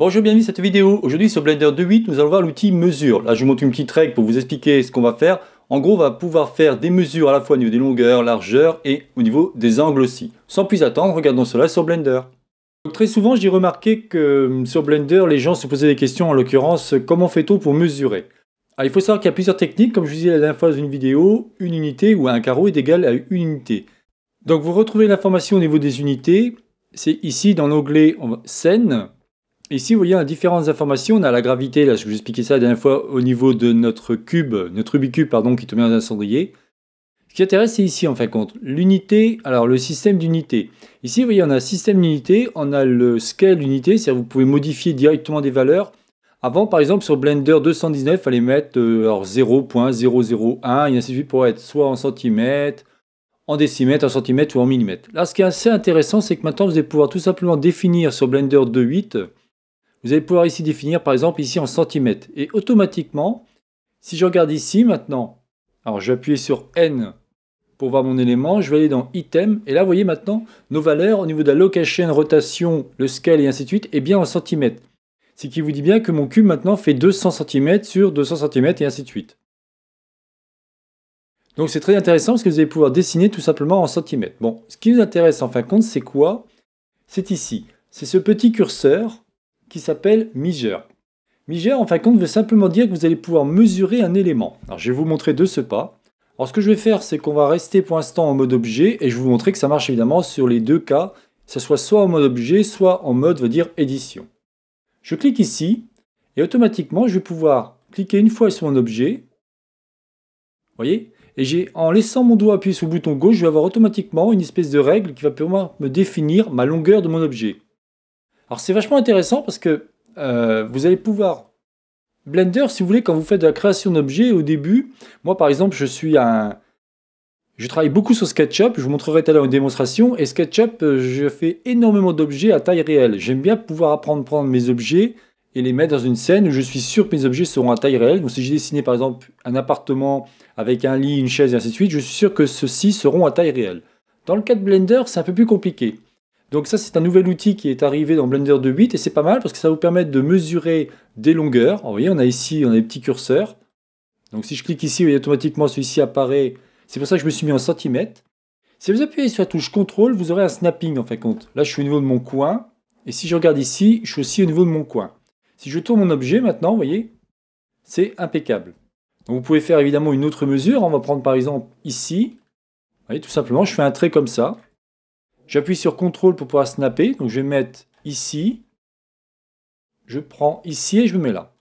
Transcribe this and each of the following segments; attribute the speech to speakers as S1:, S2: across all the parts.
S1: Bonjour, bienvenue à cette vidéo. Aujourd'hui sur Blender 2.8, nous allons voir l'outil mesure. Là, je vous montre une petite règle pour vous expliquer ce qu'on va faire. En gros, on va pouvoir faire des mesures à la fois au niveau des longueurs, largeurs et au niveau des angles aussi. Sans plus attendre, regardons cela sur Blender. très souvent, j'ai remarqué que hum, sur Blender, les gens se posaient des questions, en l'occurrence, comment fait-on pour mesurer Il faut savoir qu'il y a plusieurs techniques, comme je vous disais la dernière fois dans une vidéo, une unité ou un carreau est égal à une unité. Donc vous retrouvez l'information au niveau des unités, c'est ici dans l'onglet scène, Ici, vous voyez, on a différentes informations. On a la gravité, là, je vous expliquais ça la dernière fois, au niveau de notre cube, notre Ubicube pardon, qui tombe dans un cendrier. Ce qui intéresse, c'est ici, en fin de compte, l'unité, alors le système d'unité. Ici, vous voyez, on a système d'unité, on a le scale d'unité, c'est-à-dire vous pouvez modifier directement des valeurs. Avant, par exemple, sur Blender 219, il fallait mettre 0.001 euh, et ainsi de suite pour être soit en centimètres, en décimètres, en centimètres ou en millimètres. Là, ce qui est assez intéressant, c'est que maintenant, vous allez pouvoir tout simplement définir sur Blender 2.8 vous allez pouvoir ici définir, par exemple, ici en centimètres. Et automatiquement, si je regarde ici maintenant, alors je vais appuyer sur N pour voir mon élément, je vais aller dans Item, et là, vous voyez maintenant, nos valeurs au niveau de la location, rotation, le scale et ainsi de suite, et bien en centimètres. Ce qui vous dit bien que mon cube maintenant fait 200 cm sur 200 cm et ainsi de suite. Donc c'est très intéressant parce que vous allez pouvoir dessiner tout simplement en centimètres. Bon, ce qui nous intéresse en fin de compte, c'est quoi C'est ici. C'est ce petit curseur qui s'appelle measure. Measure, en fin de compte, veut simplement dire que vous allez pouvoir mesurer un élément. Alors, je vais vous montrer de ce pas. Alors, ce que je vais faire, c'est qu'on va rester pour l'instant en mode objet et je vais vous montrer que ça marche évidemment sur les deux cas, que ce soit soit en mode objet, soit en mode, va dire, édition. Je clique ici et automatiquement, je vais pouvoir cliquer une fois sur mon objet. Vous voyez et en laissant mon doigt appuyer sur le bouton gauche, je vais avoir automatiquement une espèce de règle qui va pouvoir me définir ma longueur de mon objet. Alors c'est vachement intéressant parce que euh, vous allez pouvoir... Blender, si vous voulez, quand vous faites de la création d'objets, au début, moi par exemple, je suis un... Je travaille beaucoup sur SketchUp, je vous montrerai tout à l'heure une démonstration, et SketchUp, euh, je fais énormément d'objets à taille réelle. J'aime bien pouvoir apprendre à prendre mes objets et les mettre dans une scène où je suis sûr que mes objets seront à taille réelle. Donc si j'ai dessiné par exemple un appartement avec un lit, une chaise et ainsi de suite, je suis sûr que ceux-ci seront à taille réelle. Dans le cas de Blender, c'est un peu plus compliqué. Donc ça, c'est un nouvel outil qui est arrivé dans Blender 2.8 et c'est pas mal parce que ça va vous permettre de mesurer des longueurs. vous voyez, on a ici on a des petits curseurs. Donc si je clique ici, vous voyez, automatiquement celui-ci apparaît. C'est pour ça que je me suis mis en centimètres. Si vous appuyez sur la touche CTRL, vous aurez un snapping en fin de compte. Là, je suis au niveau de mon coin. Et si je regarde ici, je suis aussi au niveau de mon coin. Si je tourne mon objet maintenant, vous voyez, c'est impeccable. Donc vous pouvez faire évidemment une autre mesure. On va prendre par exemple ici. Vous voyez, tout simplement, je fais un trait comme ça. J'appuie sur CTRL pour pouvoir snapper. Donc je vais mettre ici. Je prends ici et je me mets là.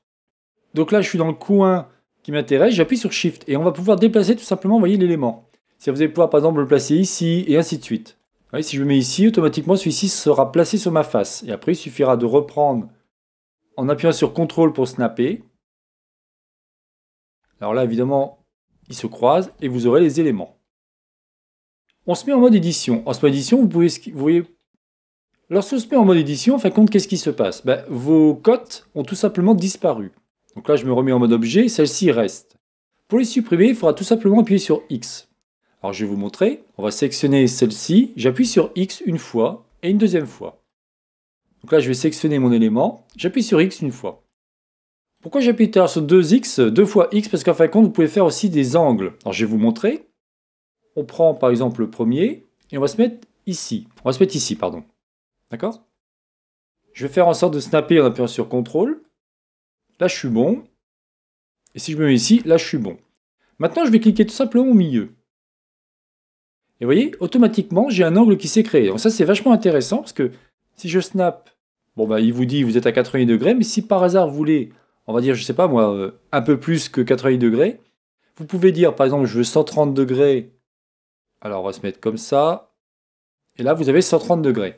S1: Donc là, je suis dans le coin qui m'intéresse. J'appuie sur Shift et on va pouvoir déplacer tout simplement, voyez, l'élément. Si vous allez pouvoir, par exemple, le placer ici et ainsi de suite. si je me mets ici, automatiquement, celui-ci sera placé sur ma face. Et après, il suffira de reprendre en appuyant sur CTRL pour snapper. Alors là, évidemment, ils se croisent et vous aurez les éléments on se met en mode édition. En ce mode édition, vous pouvez, vous voyez, lorsqu'on se met en mode édition, en fin de compte, qu'est-ce qui se passe ben, Vos cotes ont tout simplement disparu. Donc là, je me remets en mode objet, celle-ci reste. Pour les supprimer, il faudra tout simplement appuyer sur X. Alors je vais vous montrer, on va sélectionner celle-ci, j'appuie sur X une fois et une deuxième fois. Donc là je vais sélectionner mon élément, j'appuie sur X une fois. Pourquoi j'appuie sur 2X, 2 fois X Parce qu'en fin de compte vous pouvez faire aussi des angles. Alors je vais vous montrer, on prend par exemple le premier et on va se mettre ici. On va se mettre ici, pardon. D'accord Je vais faire en sorte de snapper en appuyant sur CTRL. Là, je suis bon. Et si je me mets ici, là, je suis bon. Maintenant, je vais cliquer tout simplement au milieu. Et vous voyez, automatiquement, j'ai un angle qui s'est créé. Donc ça, c'est vachement intéressant parce que si je snap, bon, bah, il vous dit vous êtes à 80 degrés, mais si par hasard vous voulez, on va dire, je sais pas moi, euh, un peu plus que 80 degrés, vous pouvez dire, par exemple, je veux 130 degrés alors on va se mettre comme ça. Et là, vous avez 130 degrés.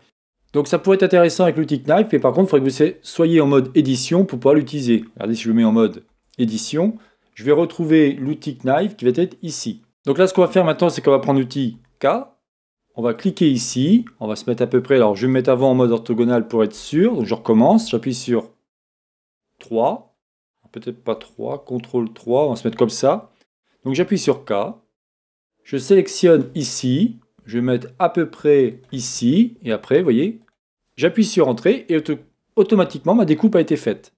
S1: Donc ça pourrait être intéressant avec l'outil Knife, mais par contre, il faudrait que vous soyez en mode édition pour pouvoir l'utiliser. Regardez, si je le mets en mode édition, je vais retrouver l'outil Knife qui va être ici. Donc là, ce qu'on va faire maintenant, c'est qu'on va prendre l'outil K. On va cliquer ici. On va se mettre à peu près... Alors, je vais me mettre avant en mode orthogonal pour être sûr. Donc, je recommence. J'appuie sur 3. Peut-être pas 3. CTRL 3. On va se mettre comme ça. Donc, j'appuie sur K. Je sélectionne ici, je vais mettre à peu près ici, et après, vous voyez, j'appuie sur Entrée et automatiquement ma découpe a été faite.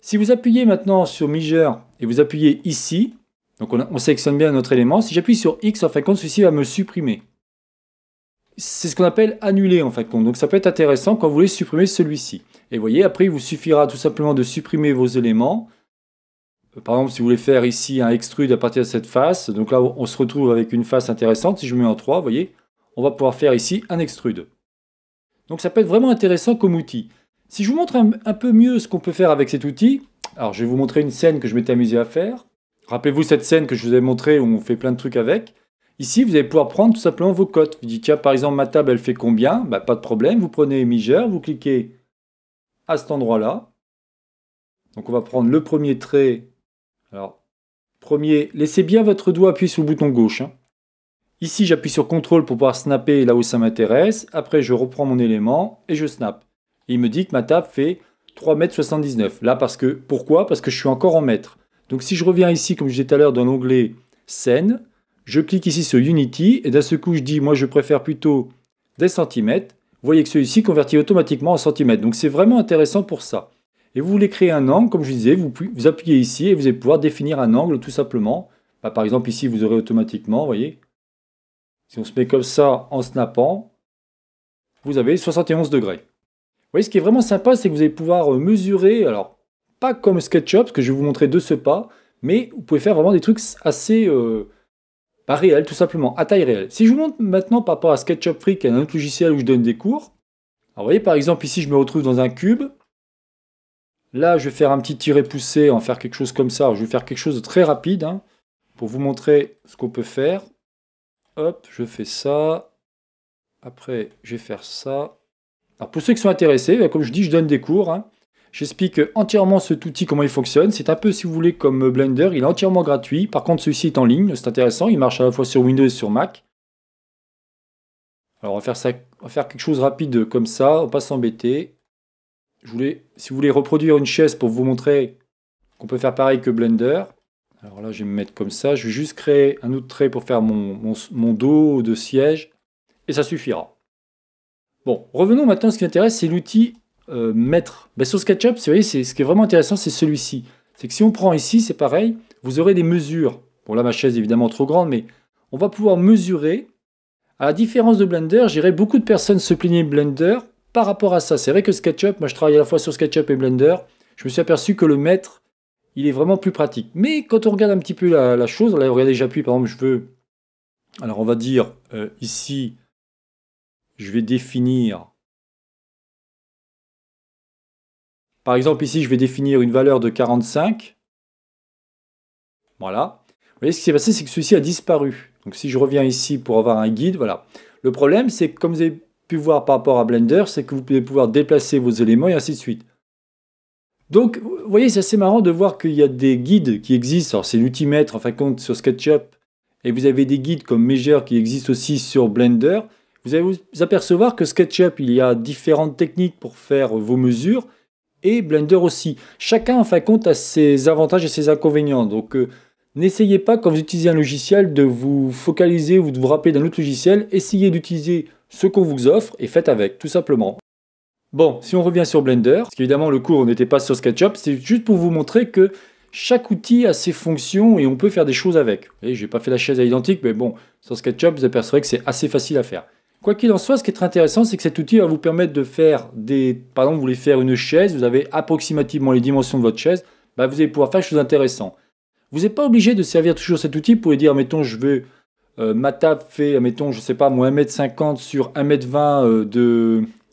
S1: Si vous appuyez maintenant sur Measure et vous appuyez ici, donc on, on sélectionne bien notre élément, si j'appuie sur X, en fin de compte, celui-ci va me supprimer. C'est ce qu'on appelle annuler en fin de compte. Donc ça peut être intéressant quand vous voulez supprimer celui-ci. Et vous voyez, après, il vous suffira tout simplement de supprimer vos éléments, par exemple, si vous voulez faire ici un extrude à partir de cette face, donc là on se retrouve avec une face intéressante, si je mets en 3, vous voyez, on va pouvoir faire ici un extrude. Donc ça peut être vraiment intéressant comme outil. Si je vous montre un, peu mieux ce qu'on peut faire avec cet outil, alors je vais vous montrer une scène que je m'étais amusé à faire. Rappelez-vous cette scène que je vous ai montrée où on fait plein de trucs avec. Ici, vous allez pouvoir prendre tout simplement vos cotes. Vous dites, tiens, par exemple, ma table, elle fait combien bah, Pas de problème, vous prenez Miger, vous cliquez à cet endroit-là. Donc on va prendre le premier trait alors, premier, laissez bien votre doigt appuyer sur le bouton gauche. Hein. Ici, j'appuie sur CTRL pour pouvoir snapper là où ça m'intéresse. Après, je reprends mon élément et je snap. il me dit que ma table fait 3,79 m. Là, parce que, pourquoi Parce que je suis encore en mètre. Donc, si je reviens ici, comme je disais tout à l'heure, dans l'onglet scène, je clique ici sur Unity et d'un seul coup, je dis, moi, je préfère plutôt des centimètres. Vous voyez que celui-ci convertit automatiquement en centimètres. Donc, c'est vraiment intéressant pour ça. Et vous voulez créer un angle, comme je disais, vous, appuyez ici et vous allez pouvoir définir un angle tout simplement. Bah, par exemple, ici, vous aurez automatiquement, vous voyez, si on se met comme ça en snappant, vous avez 71 degrés. Vous voyez, ce qui est vraiment sympa, c'est que vous allez pouvoir mesurer, alors pas comme SketchUp, ce que je vais vous montrer de ce pas, mais vous pouvez faire vraiment des trucs assez euh, pas réels, tout simplement, à taille réelle. Si je vous montre maintenant par rapport à SketchUp Free, qui est un autre logiciel où je donne des cours, vous voyez, par exemple, ici, je me retrouve dans un cube, Là, je vais faire un petit tiré poussé, en faire quelque chose comme ça. Je vais faire quelque chose de très rapide hein, pour vous montrer ce qu'on peut faire. Hop, je fais ça. Après, je vais faire ça. Alors, pour ceux qui sont intéressés, ben, comme je dis, je donne des cours. Hein. J'explique entièrement cet outil, comment il fonctionne. C'est un peu, si vous voulez, comme Blender. Il est entièrement gratuit. Par contre, celui-ci est en ligne. C'est intéressant. Il marche à la fois sur Windows et sur Mac. Alors, on va faire, on va faire quelque chose de rapide comme ça. On va pas s'embêter je voulais, si vous voulez reproduire une chaise pour vous montrer qu'on peut faire pareil que Blender, alors là, je vais me mettre comme ça. Je vais juste créer un autre trait pour faire mon, dos de siège. Et ça suffira. Bon, revenons maintenant à ce qui intéresse, c'est l'outil Mettre. Euh, maître. Ben, sur SketchUp, vous voyez, ce qui est vraiment intéressant, c'est celui-ci. C'est que si on prend ici, c'est pareil, vous aurez des mesures. Bon, là, ma chaise est évidemment trop grande, mais on va pouvoir mesurer. À la différence de Blender, j'irai beaucoup de personnes se plaigner Blender par rapport à ça. C'est vrai que SketchUp, moi je travaille à la fois sur SketchUp et Blender, je me suis aperçu que le maître, il est vraiment plus pratique. Mais quand on regarde un petit peu la, la chose, là, regardez, j'appuie, par exemple, je veux... Alors on va dire, euh, ici, je vais définir... Par exemple, ici, je vais définir une valeur de 45. Voilà. Vous voyez, ce qui s'est passé, c'est que celui-ci a disparu. Donc si je reviens ici pour avoir un guide, voilà. Le problème, c'est que comme vous avez pu voir par rapport à Blender, c'est que vous pouvez pouvoir déplacer vos éléments et ainsi de suite. Donc, vous voyez, c'est assez marrant de voir qu'il y a des guides qui existent. Alors, c'est l'ultimètre, en fin de compte, sur SketchUp. Et vous avez des guides comme Measure qui existent aussi sur Blender. Vous allez vous apercevoir que SketchUp, il y a différentes techniques pour faire vos mesures. Et Blender aussi. Chacun, en fin de compte, a ses avantages et ses inconvénients. Donc, euh, n'essayez pas, quand vous utilisez un logiciel, de vous focaliser ou de vous rappeler d'un autre logiciel. Essayez d'utiliser ce qu'on vous offre et faites avec, tout simplement. Bon, si on revient sur Blender, parce évidemment le cours n'était pas sur SketchUp, c'est juste pour vous montrer que chaque outil a ses fonctions et on peut faire des choses avec. je n'ai pas fait la chaise à mais bon, sur SketchUp, vous apercevrez que c'est assez facile à faire. Quoi qu'il en soit, ce qui est très intéressant, c'est que cet outil va vous permettre de faire des... Par exemple, vous voulez faire une chaise, vous avez approximativement les dimensions de votre chaise, bah, vous allez pouvoir faire des choses intéressantes. Vous n'êtes pas obligé de servir toujours cet outil pour lui dire, mettons, je veux euh, Ma table fait, mettons, je sais pas, 1m50 sur 1m20 euh,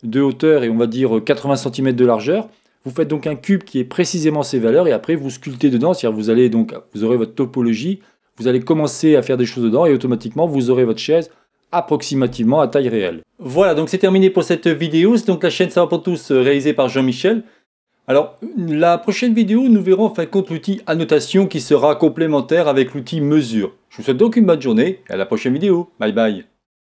S1: de, hauteur et on va dire 80 euh, cm de largeur, vous faites donc un cube qui est précisément ces valeurs et après vous sculptez dedans, c'est-à-dire vous allez donc vous aurez votre topologie, vous allez commencer à faire des choses dedans et automatiquement vous aurez votre chaise approximativement à taille réelle. Voilà, donc c'est terminé pour cette vidéo. C'est donc la chaîne Ça pour tous réalisée par Jean-Michel. Alors, la prochaine vidéo, nous verrons en fin compte l'outil annotation qui sera complémentaire avec l'outil mesure. Je vous souhaite donc une bonne journée et à la prochaine vidéo. Bye bye